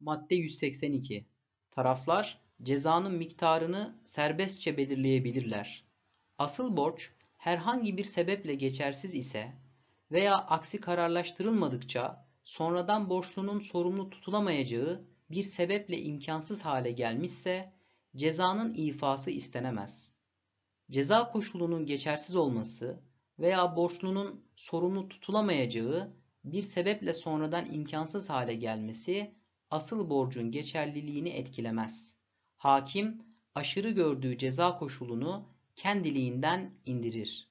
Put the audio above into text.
Madde 182. Taraflar cezanın miktarını serbestçe belirleyebilirler. Asıl borç herhangi bir sebeple geçersiz ise veya aksi kararlaştırılmadıkça sonradan borçlunun sorumlu tutulamayacağı bir sebeple imkansız hale gelmişse cezanın ifası istenemez. Ceza koşulunun geçersiz olması veya borçlunun sorumlu tutulamayacağı bir sebeple sonradan imkansız hale gelmesi asıl borcun geçerliliğini etkilemez. Hakim aşırı gördüğü ceza koşulunu kendiliğinden indirir.